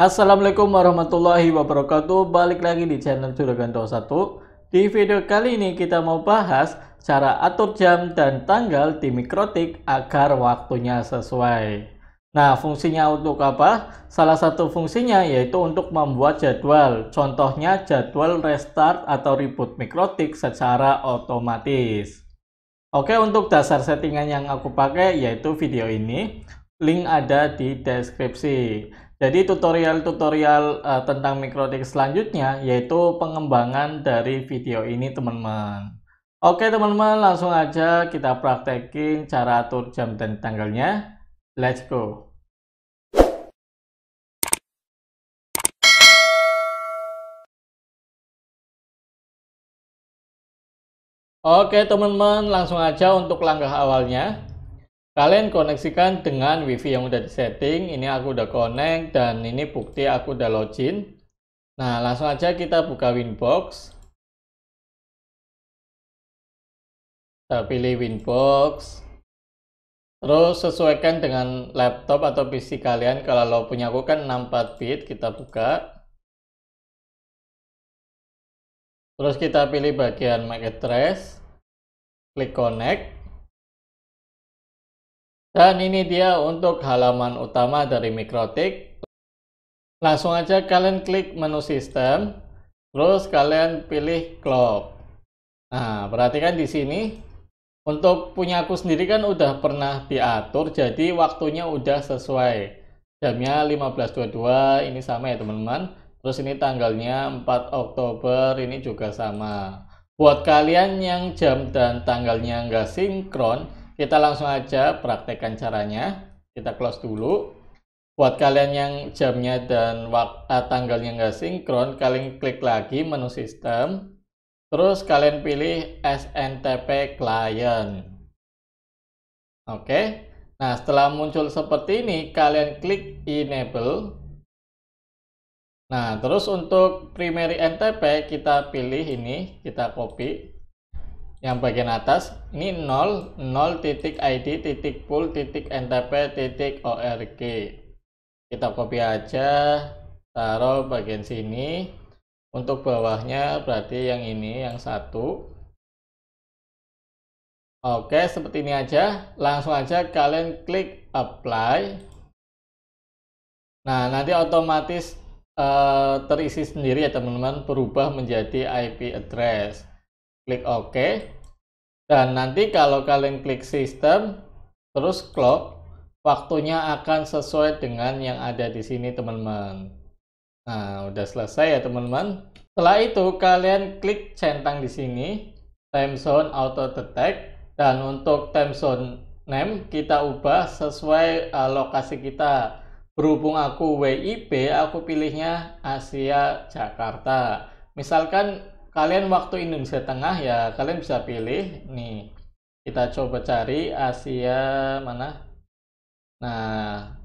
Assalamualaikum warahmatullahi wabarakatuh Balik lagi di channel Juragan satu. Di video kali ini kita mau bahas Cara atur jam dan tanggal di mikrotik Agar waktunya sesuai Nah fungsinya untuk apa? Salah satu fungsinya yaitu untuk membuat jadwal Contohnya jadwal restart atau reboot mikrotik secara otomatis Oke untuk dasar settingan yang aku pakai yaitu video ini link ada di deskripsi. Jadi tutorial-tutorial uh, tentang mikrotik selanjutnya yaitu pengembangan dari video ini teman-teman. Oke teman-teman langsung aja kita praktekin cara atur jam dan tanggalnya. Let's go! Oke teman-teman langsung aja untuk langkah awalnya Kalian koneksikan dengan WiFi yang udah disetting. Ini aku udah connect dan ini bukti aku udah login. Nah, langsung aja kita buka Winbox. Kita pilih Winbox. Terus sesuaikan dengan laptop atau PC kalian. Kalau lo punya aku kan 64 bit, kita buka. Terus kita pilih bagian MAC address, klik connect. Dan ini dia untuk halaman utama dari Mikrotik. Langsung aja kalian klik menu sistem, terus kalian pilih clock. Nah, perhatikan di sini untuk punya aku sendiri kan udah pernah diatur, jadi waktunya udah sesuai. Jamnya 15.22, ini sama ya teman-teman. Terus ini tanggalnya 4 Oktober, ini juga sama. Buat kalian yang jam dan tanggalnya nggak sinkron, kita langsung aja praktekkan caranya. Kita close dulu. Buat kalian yang jamnya dan eh, tanggalnya nggak sinkron, kalian klik lagi menu sistem. Terus kalian pilih SNTP client. Oke. Nah, setelah muncul seperti ini, kalian klik enable. Nah, terus untuk primary NTP kita pilih ini, kita copy yang bagian atas ini 0 0 titik id titik pool titik ntp titik org kita copy aja taruh bagian sini untuk bawahnya berarti yang ini yang satu oke seperti ini aja langsung aja kalian klik apply nah nanti otomatis uh, terisi sendiri ya teman-teman berubah menjadi IP address klik OK. Dan nanti kalau kalian klik sistem, terus clock, waktunya akan sesuai dengan yang ada di sini teman-teman. Nah, udah selesai ya teman-teman. Setelah itu, kalian klik centang di sini, time zone auto detect, dan untuk time zone name kita ubah sesuai uh, lokasi kita. Berhubung aku WIB, aku pilihnya Asia Jakarta. Misalkan kalian waktu Indonesia Tengah ya kalian bisa pilih nih kita coba cari Asia mana nah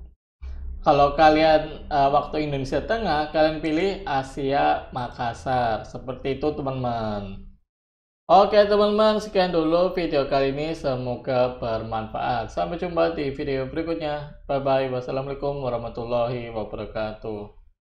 kalau kalian uh, waktu Indonesia Tengah kalian pilih Asia Makassar seperti itu teman-teman Oke teman-teman sekian dulu video kali ini semoga bermanfaat sampai jumpa di video berikutnya bye bye wassalamualaikum warahmatullahi wabarakatuh